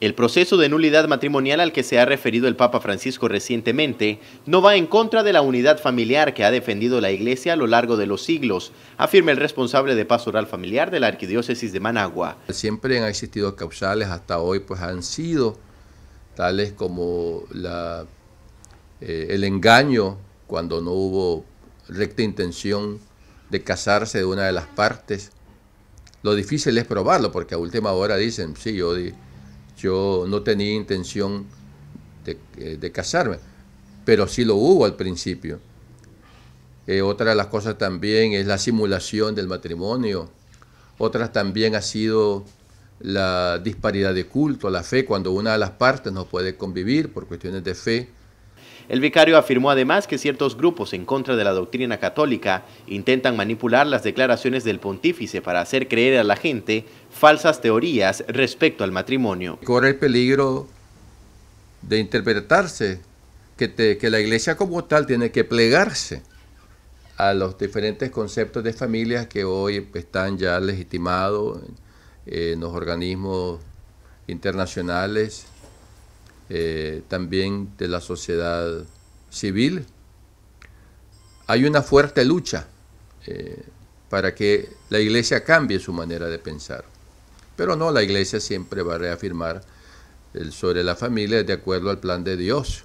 El proceso de nulidad matrimonial al que se ha referido el Papa Francisco recientemente no va en contra de la unidad familiar que ha defendido la Iglesia a lo largo de los siglos, afirma el responsable de pastoral familiar de la Arquidiócesis de Managua. Siempre han existido causales, hasta hoy pues han sido tales como eh, el engaño cuando no hubo recta intención de casarse de una de las partes. Lo difícil es probarlo porque a última hora dicen, sí, yo... Yo no tenía intención eh, de, casarme, pero sí lo hubo al principio. Eh, otra de las cosas también es la simulación del matrimonio. Otras también ha sido la disparidad de culto, la fe, cuando una de las partes no puede convivir por cuestiones de fe el vicario afirmó además que ciertos grupos en contra de la doctrina católica intentan manipular las declaraciones del pontífice para hacer creer a la gente falsas teorías respecto al matrimonio. Corre el peligro de interpretarse que, la iglesia como tal tiene que plegarse a los diferentes conceptos de familias que hoy están ya legitimados en los organismos internacionales eh, también de la sociedad civil. Hay una fuerte lucha eh, para que la iglesia cambie su manera de pensar. Pero no, la iglesia siempre va a reafirmar el sobre la familia de acuerdo al plan de Dios.